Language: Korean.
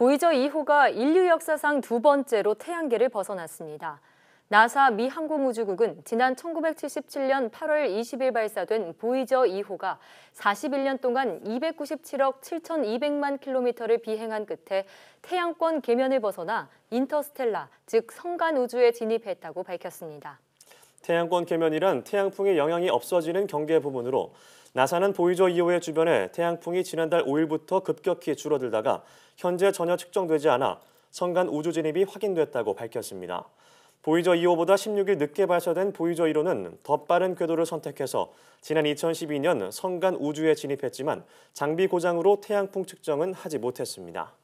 보이저 2호가 인류 역사상 두 번째로 태양계를 벗어났습니다. 나사 미 항공우주국은 지난 1977년 8월 20일 발사된 보이저 2호가 41년 동안 297억 7,200만 킬로미터를 비행한 끝에 태양권 계면을 벗어나 인터스텔라, 즉 성간 우주에 진입했다고 밝혔습니다. 태양권 계면이란 태양풍의 영향이 없어지는 경계 부분으로 나사는 보이저 2호의 주변에 태양풍이 지난달 5일부터 급격히 줄어들다가 현재 전혀 측정되지 않아 성간 우주 진입이 확인됐다고 밝혔습니다. 보이저 2호보다 16일 늦게 발사된 보이저 1호는 더 빠른 궤도를 선택해서 지난 2012년 성간 우주에 진입했지만 장비 고장으로 태양풍 측정은 하지 못했습니다.